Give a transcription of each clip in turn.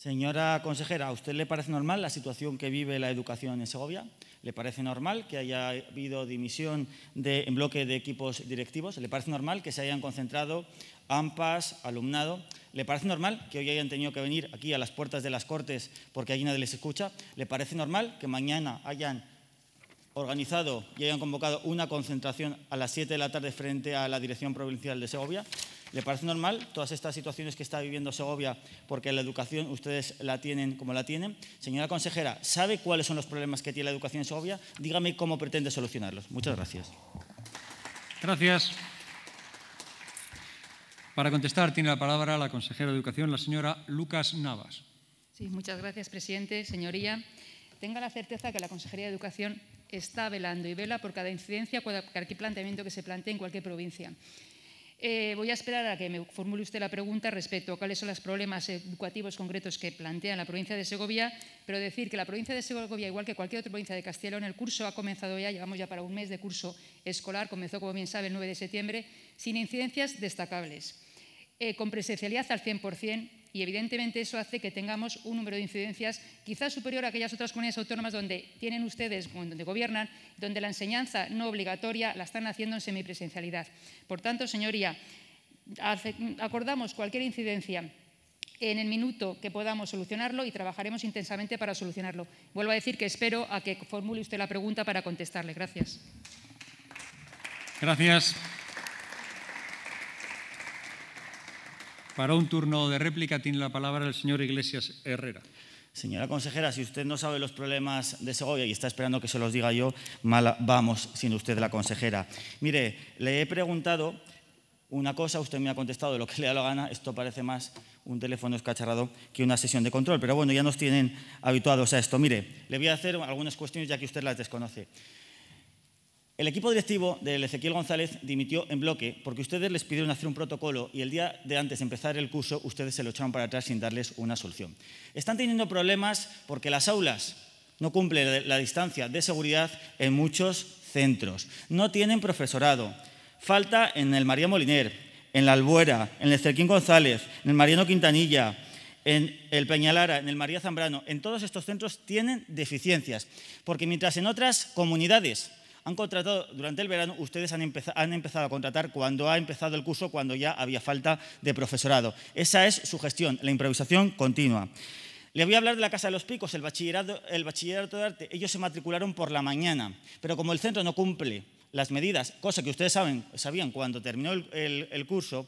Señora consejera, ¿a usted le parece normal la situación que vive la educación en Segovia? ¿Le parece normal que haya habido dimisión en bloque de equipos directivos? ¿Le parece normal que se hayan concentrado AMPAs, alumnado? ¿Le parece normal que hoy hayan tenido que venir aquí a las puertas de las Cortes porque allí nadie les escucha? ¿Le parece normal que mañana hayan organizado y hayan convocado una concentración a las 7 de la tarde frente a la Dirección Provincial de Segovia? ¿Le parece normal todas estas situaciones que está viviendo Segovia porque la educación ustedes la tienen como la tienen? Señora consejera, ¿sabe cuáles son los problemas que tiene la educación en Segovia? Dígame cómo pretende solucionarlos. Muchas gracias. Gracias. Para contestar tiene la palabra la consejera de Educación, la señora Lucas Navas. Sí, muchas gracias, presidente. Señoría, tenga la certeza que la Consejería de Educación está velando y vela por cada incidencia, cualquier planteamiento que se plantee en cualquier provincia. Eh, voy a esperar a que me formule usted la pregunta respecto a cuáles son los problemas educativos concretos que plantea la provincia de Segovia, pero decir que la provincia de Segovia, igual que cualquier otra provincia de Castellón, el curso ha comenzado ya, llevamos ya para un mes de curso escolar, comenzó, como bien sabe, el 9 de septiembre, sin incidencias destacables, eh, con presencialidad al 100%, y evidentemente eso hace que tengamos un número de incidencias quizás superior a aquellas otras comunidades autónomas donde tienen ustedes, donde gobiernan, donde la enseñanza no obligatoria la están haciendo en semipresencialidad. Por tanto, señoría, acordamos cualquier incidencia en el minuto que podamos solucionarlo y trabajaremos intensamente para solucionarlo. Vuelvo a decir que espero a que formule usted la pregunta para contestarle. Gracias. Gracias. Para un turno de réplica tiene la palabra el señor Iglesias Herrera. Señora consejera, si usted no sabe los problemas de Segovia y está esperando que se los diga yo, mal vamos sin usted la consejera. Mire, le he preguntado una cosa, usted me ha contestado lo que le da la gana, esto parece más un teléfono escacharrado que una sesión de control, pero bueno, ya nos tienen habituados a esto. Mire, le voy a hacer algunas cuestiones ya que usted las desconoce. El equipo directivo del Ezequiel González dimitió en bloque porque ustedes les pidieron hacer un protocolo y el día de antes de empezar el curso ustedes se lo echaron para atrás sin darles una solución. Están teniendo problemas porque las aulas no cumplen la distancia de seguridad en muchos centros. No tienen profesorado. Falta en el María Moliner, en la Albuera, en el Ezequiel González, en el Mariano Quintanilla, en el Peñalara, en el María Zambrano. En todos estos centros tienen deficiencias porque mientras en otras comunidades han contratado durante el verano, ustedes han, empezado, a contratar cuando ha empezado el curso, cuando ya había falta de profesorado. Esa es su gestión, la improvisación continua. Le voy a hablar de la Casa de los Picos, el bachillerato, el bachillerato de arte. Ellos se matricularon por la mañana, pero como el centro no cumple las medidas, cosa que ustedes saben, sabían cuando terminó el curso,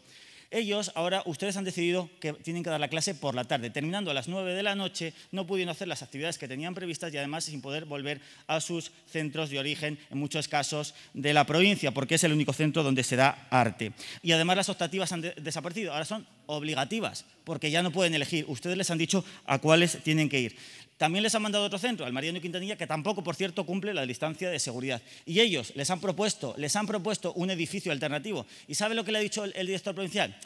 ellos ahora, ustedes han decidido que tienen que dar la clase por la tarde, terminando a las 9 de la noche, no pudiendo hacer las actividades que tenían previstas y además sin poder volver a sus centros de origen, en muchos casos de la provincia, porque es el único centro donde se da arte. Y además las optativas han desaparecido, ahora son obligativas, porque ya no pueden elegir. Ustedes les han dicho a cuáles tienen que ir. También les han mandado otro centro, al Mariano Quintanilla, que tampoco, por cierto, cumple la distancia de seguridad. Y ellos les han propuesto, les han propuesto un edificio alternativo. ¿Y sabe lo que le ha dicho el director provincial?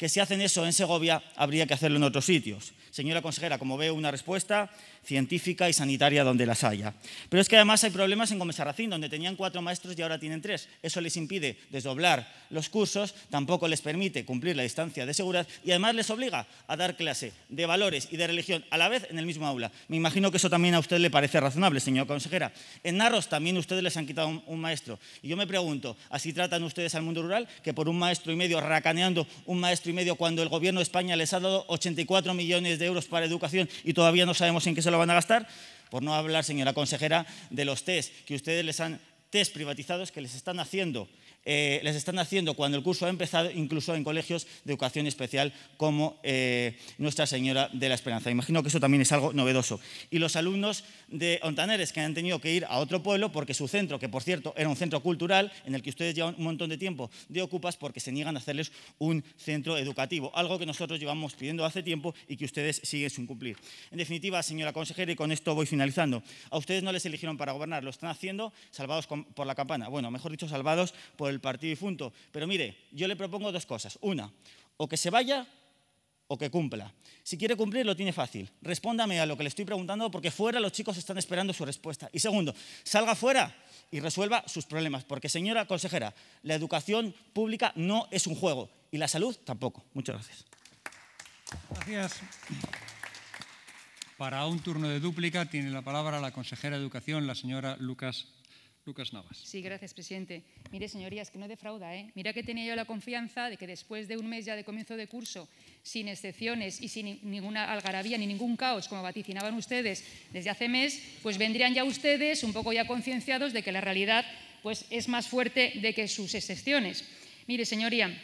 que si hacen eso en Segovia, habría que hacerlo en otros sitios. Señora consejera, como veo, una respuesta científica y sanitaria donde las haya. Pero es que además hay problemas en Sarracín, donde tenían cuatro maestros y ahora tienen tres. Eso les impide desdoblar los cursos, tampoco les permite cumplir la distancia de seguridad y además les obliga a dar clase de valores y de religión a la vez en el mismo aula. Me imagino que eso también a usted le parece razonable, señora consejera. En Narros también ustedes les han quitado un, maestro. Y yo me pregunto, ¿así tratan ustedes al mundo rural? Que por un maestro y medio, racaneando un maestro y medio cuando el gobierno de España les ha dado 84 millones de euros para educación y todavía no sabemos en qué se lo van a gastar? Por no hablar, señora consejera, de los test que ustedes les han test privatizados que les están haciendo eh, les están haciendo cuando el curso ha empezado, incluso en colegios de educación especial como eh, Nuestra Señora de la Esperanza. Imagino que eso también es algo novedoso. Y los alumnos de Ontaneres que han tenido que ir a otro pueblo porque su centro, que por cierto era un centro cultural en el que ustedes llevan un montón de tiempo de ocupas porque se niegan a hacerles un centro educativo, algo que nosotros llevamos pidiendo hace tiempo y que ustedes siguen sin cumplir. En definitiva, señora consejera, y con esto voy finalizando, a ustedes no les eligieron para gobernar, lo están haciendo salvados por la campana. Bueno, mejor dicho, salvados por el partido difunto. Pero mire, yo le propongo dos cosas. Una, o que se vaya o que cumpla. Si quiere cumplir, lo tiene fácil. Respóndame a lo que le estoy preguntando porque fuera los chicos están esperando su respuesta. Y segundo, salga fuera y resuelva sus problemas. Porque, señora consejera, la educación pública no es un juego y la salud tampoco. Muchas gracias. Gracias. Para un turno de dúplica tiene la palabra la consejera de Educación, la señora Lucas Lucas Navas. Sí, gracias, presidente. Mire, señorías, que no defrauda. ¿eh? Mira que tenía yo la confianza de que después de un mes ya de comienzo de curso, sin excepciones y sin ninguna algarabía ni ningún caos, como vaticinaban ustedes desde hace mes, pues vendrían ya ustedes un poco ya concienciados de que la realidad pues, es más fuerte de que sus excepciones. Mire, señoría,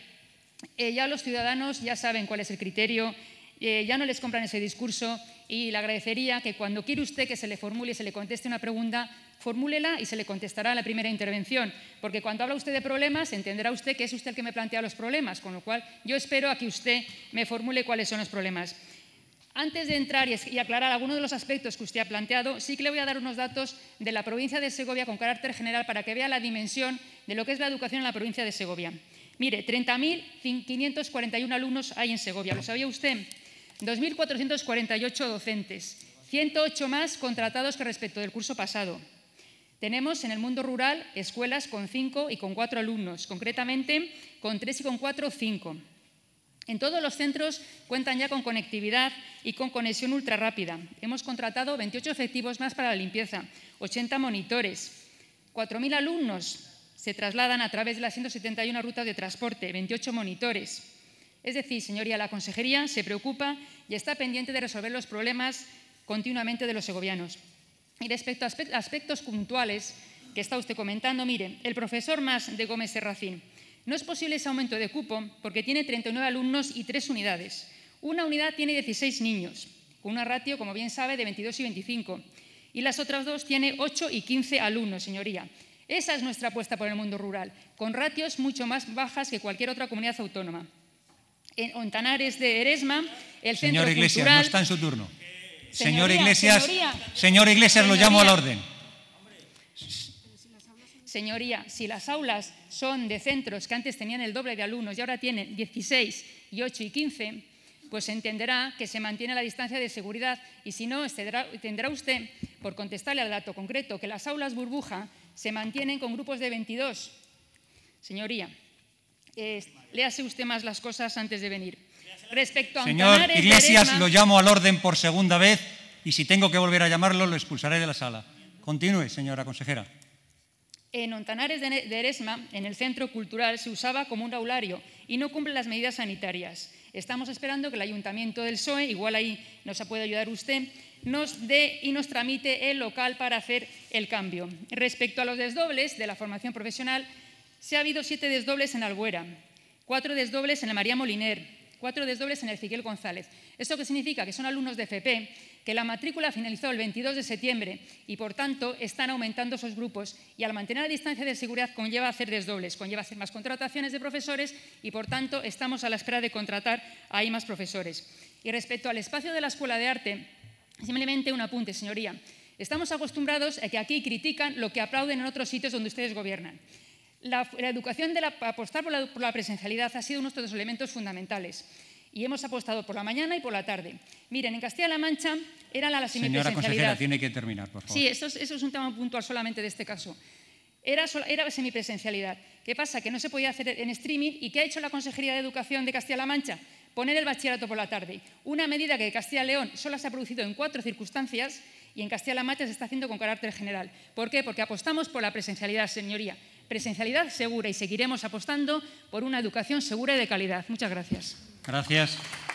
eh, ya los ciudadanos ya saben cuál es el criterio, eh, ya no les compran ese discurso y le agradecería que cuando quiere usted que se le formule y se le conteste una pregunta, formúlela y se le contestará la primera intervención, porque cuando habla usted de problemas entenderá usted que es usted el que me plantea los problemas, con lo cual yo espero a que usted me formule cuáles son los problemas. Antes de entrar y aclarar algunos de los aspectos que usted ha planteado, sí que le voy a dar unos datos de la provincia de Segovia con carácter general para que vea la dimensión de lo que es la educación en la provincia de Segovia. Mire, 30.541 alumnos hay en Segovia, ¿lo sabía usted? 2.448 docentes, 108 más contratados que respecto del curso pasado, tenemos en el mundo rural escuelas con cinco y con cuatro alumnos, concretamente con tres y con cuatro cinco. En todos los centros cuentan ya con conectividad y con conexión ultra rápida. Hemos contratado 28 efectivos más para la limpieza, 80 monitores, 4.000 alumnos se trasladan a través de las 171 ruta de transporte, 28 monitores. Es decir, señoría, la consejería se preocupa y está pendiente de resolver los problemas continuamente de los segovianos. Y respecto a aspectos puntuales que está usted comentando, mire, el profesor más de Gómez Serracín. No es posible ese aumento de cupo porque tiene 39 alumnos y tres unidades. Una unidad tiene 16 niños, con una ratio, como bien sabe, de 22 y 25. Y las otras dos tiene 8 y 15 alumnos, señoría. Esa es nuestra apuesta por el mundo rural, con ratios mucho más bajas que cualquier otra comunidad autónoma. En Ontanares de Eresma, el Señor centro Iglesias, no está en su turno. Señor Iglesias, lo llamo al orden. Señoría, si las aulas son de centros que antes tenían el doble de alumnos y ahora tienen 16 y 8 y 15, pues entenderá que se mantiene la distancia de seguridad y si no, tendrá usted, por contestarle al dato concreto, que las aulas burbuja se mantienen con grupos de 22. Señoría, eh, léase usted más las cosas antes de venir. Respecto a Señor Iglesias, lo llamo al orden por segunda vez y si tengo que volver a llamarlo, lo expulsaré de la sala. Continúe, señora consejera. En Ontanares de Eresma, en el centro cultural, se usaba como un aulario y no cumple las medidas sanitarias. Estamos esperando que el Ayuntamiento del PSOE, igual ahí nos puede ayudar usted, nos dé y nos tramite el local para hacer el cambio. Respecto a los desdobles de la formación profesional, se ha habido siete desdobles en Albuera, cuatro desdobles en la María Moliner, cuatro desdobles en el Fiquiel González. ¿Esto qué significa? Que son alumnos de FP, que la matrícula finalizó el 22 de septiembre y, por tanto, están aumentando esos grupos y al mantener la distancia de seguridad conlleva hacer desdobles, conlleva hacer más contrataciones de profesores y, por tanto, estamos a la espera de contratar ahí más profesores. Y respecto al espacio de la Escuela de Arte, simplemente un apunte, señoría. Estamos acostumbrados a que aquí critican lo que aplauden en otros sitios donde ustedes gobiernan. La, educación de apostar por la, presencialidad ha sido uno de los elementos fundamentales y hemos apostado por la mañana y por la tarde. Miren, en Castilla-La Mancha era la, la Señora consejera, tiene que terminar, por favor. Sí, eso es, un tema puntual solamente de este caso. Era, era semipresencialidad. ¿Qué pasa? Que no se podía hacer en streaming. ¿Y qué ha hecho la Consejería de Educación de Castilla-La Mancha? Poner el bachillerato por la tarde. Una medida que en Castilla-León solo se ha producido en cuatro circunstancias y en Castilla-La Mancha se está haciendo con carácter general. ¿Por qué? Porque apostamos por la presencialidad, señoría presencialidad segura y seguiremos apostando por una educación segura y de calidad. Muchas gracias. Gracias.